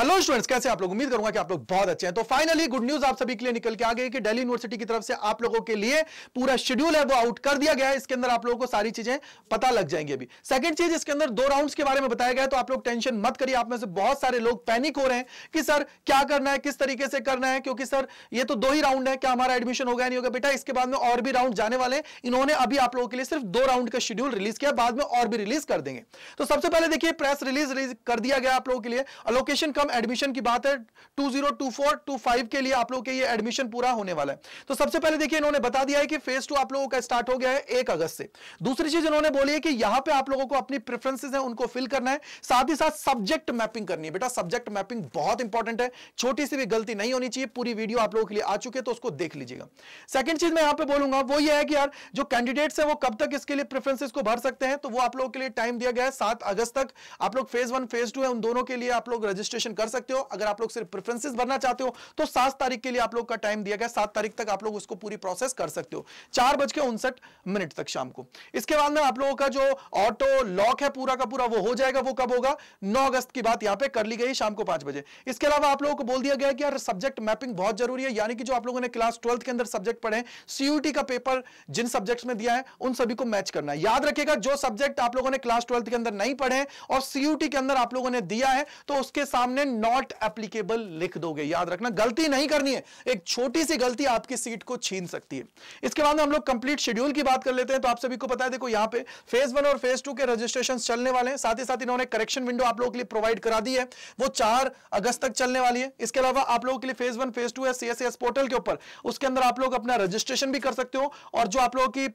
hello students कैसे आप लोग उम्मीद करूंगा कि आप लोग बहुत अच्छे हैं तो फाइनली गुड न्यूज आप सभी के लिए निकल के आ गए कि दिल्ली यूनिवर्सिटी की तरफ से आप लोगों के लिए पूरा शेड्यूल है वो आउट कर दिया गया है इसके अंदर आप लोगों को सारी चीजें पता लग जाएंगी अभी सेकंड चीज इसके अंदर दो राउंड्स के बारे में बताया गया है तो आप लोग टेंशन मत करिए आप में से बहुत सारे लोग पैनिक हो रहे हैं कि सर क्या करना है किस तरीके से करना है क्योंकि सर ये तो दो ही राउंड है क्या हमारा एडमिशन हो गया नहीं होगा बेटा इसके बाद में और भी राउंड जाने वाले इन्होंने अभी आप लोगों के लिए सिर्फ दो राउंड का शेड्यूल रिलीज किया बाद में और भी रिलीज कर देंगे तो सबसे पहले देखिए प्रेस रिलीज कर दिया गया आप लोगों के लिए अलोकेशन कम एडमिशन की बात है two zero two four two five के लिए आप लोगों के ये एडमिशन पूरा होने वाला है तो सबसे पहले देखिए इन्होंने बता दिया है कि फेज टू आप लोगों का स्टार्ट हो गया है एक अगस्त से दूसरी चीज इन्होंने बोली है कि यहां पे आप लोगों को अपनी प्रेफरेंसेस है उनको फिल करना है साथ ही साथ सब्जेक्ट मैपिंग करनी है बेटा सब्जेक्ट मैपिंग बहुत इंपॉर्टेंट है छोटी सी भी गलती नहीं होनी चाहिए पूरी वीडियो आप लोगों के लिए आ चुके है तो उसको देख लीजिएगा सेकंड चीज मैं यहां पर बोलूंगा वो ये है कि यार जो कैंडिडेट्स है वो कब तक इसके लिए प्रेफरेंसेस को भर सकते हैं तो वो आप लोगों के लिए टाइम दिया गया है सात अगस्त तक आप लोग फेज वन फेज टू है उन दोनों के लिए आप लोग रजिस्ट्रेशन कर सकते हो अगर आप लोग सिर्फ प्रेफरेंसेस भरना चाहते हो तो सात तारीख के लिए आप लोग का टाइम दिया गया सात तारीख तक आप लोग उसको पूरी प्रोसेस कर सकते हो चार बज के उनसठ मिनट तक शाम को इसके बाद में आप लोगों का जो ऑटो लॉक है पूरा का पूरा वो हो जाएगा वो कब होगा नौ अगस्त की बात यहां पे कर ली गई शाम को पांच बजे इसके अलावा आप लोगों को बोल दिया गया कि यार सब्जेक्ट मैपिंग बहुत जरूरी है यानी कि जो आप लोगों ने क्लास ट्वेल्थ के अंदर सब्जेक्ट पढ़े सीयूटी का पेपर जिन सब्जेक्ट में दिया है उन सभी को मैच करना है याद रखेगा जो सब्जेक्ट आप लोगों ने क्लास ट्वेल्थ के अंदर नहीं पढ़े और सीयूटी के अंदर आप लोगों ने दिया है तो उसके सामने आपने नॉट एप्लीकेबल लिख दोगे याद रखना गलती नहीं करनी है एक छोटी सी गलती आपकी सीट को छीन सकती है इसके बाद हम लोग कंप्लीट शेड्यूल की बात कर लेते हैं तो आप सभी को पता है देखो यहां पे फेज वन और फेज टू के रजिस्ट्रेशन चलने वाले हैं साथ ही साथ इन्होंने करेक्शन विंडो आप लोगों के लिए प्रोवाइड करा दी है वो चार अगस्त तक चलने वाली है इसके अलावा आप लोगों के लिए फेज वन फेज टू है सीएसएस पोर्टल के ऊपर उसके अंदर आप लोग अपना रजिस्ट्रेशन भी कर सकते हो और जो आप लोगों की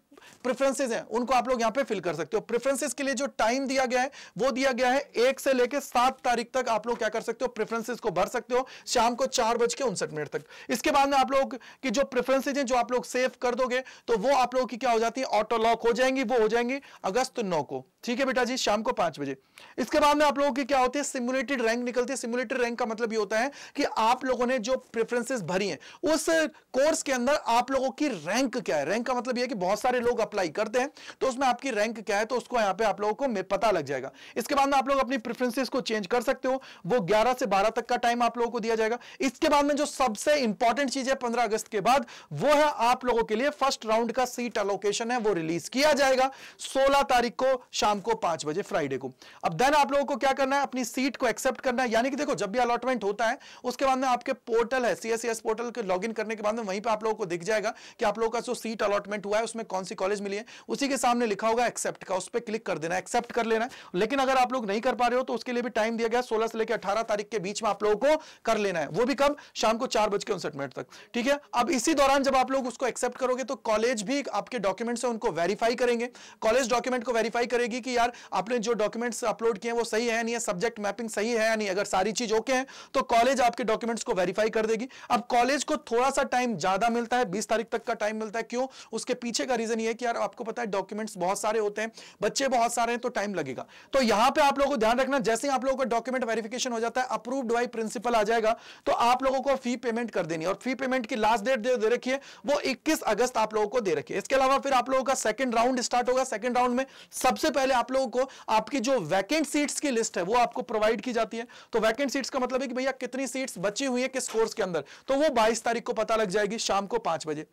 प्रेफरेंसेस हैं उनको आप लोग यहां पे फिल कर सकते हो प्रेफरेंसेस के लिए जो टाइम दिया गया है वो दिया गया है एक से लेकर सात तारीख तक आप लोग क्या कर सकते हो प्रेफरेंसेस को भर सकते हो शाम को चार बज के उनसठ मिनट तक इसके बाद में आप लोग की जो प्रेफरेंसेज हैं जो आप लोग सेव कर दोगे तो वो आप लोगों की क्या हो जाती है ऑटो लॉक हो जाएंगी वो हो जाएंगी अगस्त नौ को ठीक है बेटा जी शाम को पांच बजे इसके बाद में आप लोगों की क्या होती है सिमुलेटेड रैंक निकलती है सिमुलेटेड रैंक का मतलब ये होता है कि आप लोगों ने जो प्रेफरेंसेस भरी हैं उस कोर्स के अंदर आप लोगों की रैंक क्या है रैंक का मतलब ये है कि बहुत सारे लोग अप्लाई करते हैं तो उसमें आपकी रैंक क्या है तो उसको यहाँ पे आप लोगों को पता लग जाएगा इसके बाद में आप लोग अपनी प्रेफरेंसेज को चेंज कर सकते हो वो ग्यारह से बारह तक का टाइम आप लोगों को दिया जाएगा इसके बाद में जो सबसे इंपॉर्टेंट चीज है पंद्रह अगस्त के बाद वो है आप लोगों के लिए फर्स्ट राउंड का सीट अलोकेशन है वो रिलीज किया जाएगा सोलह तारीख को शाम शाम को पांच बजे फ्राइडे को अब देन आप लोगों को क्या करना है अपनी सीट को एक्सेप्ट करना है यानी कि देखो जब भी अलॉटमेंट होता है उसके बाद में आपके पोर्टल है सीएसएस पोर्टल के लॉग करने के बाद में वहीं पर आप लोगों को दिख जाएगा कि आप लोगों का जो सीट अलॉटमेंट हुआ है उसमें कौन सी कॉलेज मिली है उसी के सामने लिखा होगा एक्सेप्ट का उस पर क्लिक कर देना एक्सेप्ट कर लेना लेकिन अगर आप लोग नहीं कर पा रहे हो तो उसके लिए भी टाइम दिया गया सोलह से लेकर अठारह तारीख के बीच में आप लोगों को कर लेना है वो भी कब शाम को चार मिनट तक ठीक है अब इसी दौरान जब आप लोग उसको एक्सेप्ट करोगे तो कॉलेज भी आपके डॉक्यूमेंट्स है उनको वेरीफाई करेंगे कॉलेज डॉक्यूमेंट को वेरीफाई करेगी कि यार आपने जो डॉक्यूमेंट्स अपलोड किए हैं वो सही है नहीं है सब्जेक्ट मैपिंग सही है या नहीं अगर सारी चीज ओके है तो कॉलेज आपके डॉक्यूमेंट्स को वेरीफाई कर देगी अब कॉलेज को थोड़ा सा टाइम ज्यादा मिलता है बीस तारीख तक का टाइम मिलता है क्यों उसके पीछे का रीजन ये कि यार आपको पता है डॉक्यूमेंट्स बहुत सारे होते हैं बच्चे बहुत सारे हैं तो टाइम लगेगा तो यहां पे आप लोगों को ध्यान रखना जैसे ही आप लोगों का डॉक्यूमेंट वेरीफिकेशन हो जाता है अप्रूव्ड बाई प्रिंसिपल आ जाएगा तो आप लोगों को फी पेमेंट कर देनी और फी पेमेंट की लास्ट डेट दे, रखी है वो इक्कीस अगस्त आप लोगों को दे रखी है इसके अलावा फिर आप लोगों का सेकंड राउंड स्टार्ट होगा सेकंड राउंड में सबसे पहले पहले आप लोगों को आपकी जो वैकेंट सीट्स की लिस्ट है वो आपको प्रोवाइड की जाती है तो वैकेंट सीट्स का मतलब है कि भैया कितनी सीट्स बची हुई है किस कोर्स के अंदर तो वो बाईस तारीख को पता लग जाएगी शाम को पांच बजे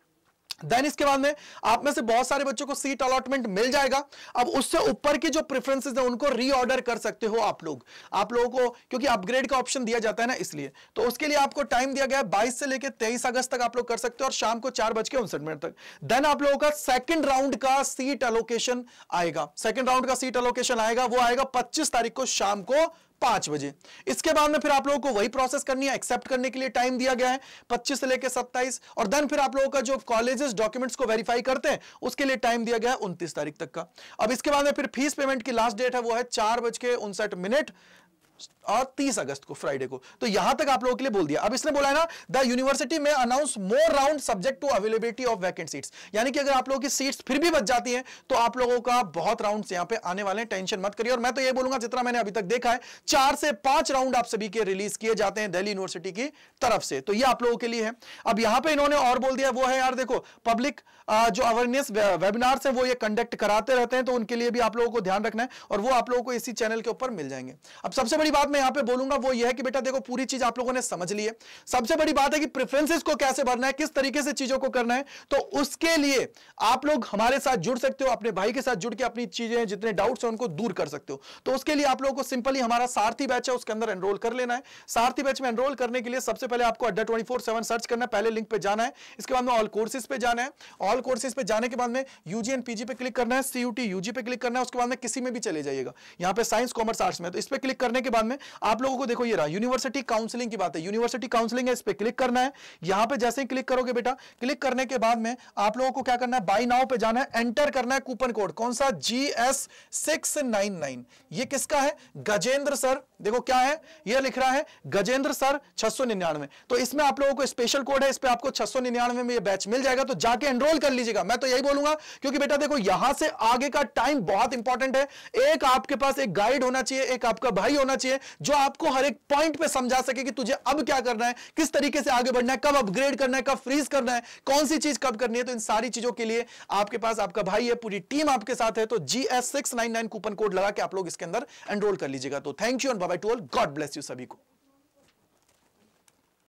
देन इसके बाद में आप में से बहुत सारे बच्चों को सीट अलॉटमेंट मिल जाएगा अब उससे ऊपर की जो प्रेफरेंसेस है उनको रीऑर्डर कर सकते हो आप लोग आप लोगों को क्योंकि अपग्रेड का ऑप्शन दिया जाता है ना इसलिए तो उसके लिए आपको टाइम दिया गया है बाईस से लेकर तेईस अगस्त तक आप लोग कर सकते हो और शाम को चार बज के उनसठ मिनट तक देन आप लोगों का सेकेंड राउंड का सीट अलोकेशन आएगा सेकेंड राउंड का सीट अलोकेशन आएगा वो आएगा पच्चीस तारीख को शाम को पांच बजे इसके बाद में फिर आप लोगों को वही प्रोसेस करनी है एक्सेप्ट करने के लिए टाइम दिया गया है पच्चीस से लेकर सत्ताईस और देन फिर आप लोगों का जो कॉलेजेस डॉक्यूमेंट्स को वेरीफाई करते हैं उसके लिए टाइम दिया गया है उनतीस तारीख तक का अब इसके बाद में फिर फीस पेमेंट की लास्ट डेट है वो है चार बज के उनसठ मिनट और 30 अगस्त को फ्राइडे को तो यहां तक आप लोगों के लिए बोल दिया अब इसने बोला है ना द यूनिवर्सिटी में announce more round subject to availability of vacant seats यानी कि अगर आप लोगों की सीट्स फिर भी बच जाती हैं तो आप लोगों का बहुत राउंड यहां पे आने वाले टेंशन मत करिए और मैं तो यह बोलूंगा जितना मैंने अभी तक देखा है चार से पांच राउंड आप सभी के रिलीज किए जाते हैं दिल्ली यूनिवर्सिटी की तरफ से तो यह आप लोगों के लिए है अब यहां पर इन्होंने और बोल दिया वो है यार देखो पब्लिक जो अवेयरनेस वेबिनार है वो ये कंडक्ट कराते रहते हैं तो उनके लिए भी आप लोगों को ध्यान रखना है और वो आप लोगों को इसी चैनल के ऊपर मिल जाएंगे अब सबसे बड़ी बात मैं यहां पे बोलूंगा वो ये है कि बेटा देखो पूरी चीज आप लोगों ने समझ ली है सबसे बड़ी बात है कि प्रेफरेंसेस को कैसे भरना है किस तरीके से चीजों को करना है तो उसके लिए आप लोग हमारे साथ जुड़ सकते हो अपने भाई के साथ जुड़ के अपनी चीजें जितने डाउट्स हैं उनको दूर कर सकते हो तो उसके लिए आप लोगों को सिंपली हमारा सारथी बैच है उसके अंदर एनरोल कर लेना है सारथी बैच में एनरोल करने के लिए सबसे पहले आपको अड्डा ट्वेंटी सर्च करना पहले लिंक पे जाना है इसके बाद में ऑल कोर्सेज पे जाना है ऑल कोर्सेज पे जाने के बाद में यूजी एंड पीजी पे क्लिक करना है सीयूटी यूजी पे क्लिक करना है उसके बाद में किसी में भी चले जाइएगा यहाँ पे साइंस कॉमर्स आर्ट्स में तो इस पर क्लिक करने के बाद में आप लोगों को देखो ये रहा यूनिवर्सिटी काउंसिलिंग की बात है यूनिवर्सिटी काउंसिलिंग है इस पर क्लिक करना है यहां पे जैसे ही क्लिक करोगे बेटा क्लिक करने के बाद में आप लोगों को क्या करना है बाई नाव पे जाना है एंटर करना है कूपन कोड कौन सा G S six nine nine ये किसका है गजेंद्र सर देखो क्या है ये लिख रहा है गजेंद्र सर छह तो इसमें आप लोगों को स्पेशल कोड है इस पर आपको छह सौ निन्यानवे में ये बैच मिल जाएगा तो जाके एनरोल कर लीजिएगा मैं तो यही बोलूंगा क्योंकि बेटा देखो यहां से आगे का टाइम बहुत इंपॉर्टेंट है एक आपके पास एक गाइड होना चाहिए एक आपका भाई होना चाहिए चाहिए जो आपको हर एक पॉइंट पे समझा सके कि तुझे अब क्या करना है किस तरीके से आगे बढ़ना है कब अपग्रेड करना है कब फ्रीज करना है कौन सी चीज कब करनी है तो इन सारी चीजों के लिए आपके पास आपका भाई है पूरी टीम आपके साथ है तो G S six nine nine coupon code लगा के आप लोग इसके अंदर एनरोल कर लीजिएगा तो thank you and bye to all God bless you सभी को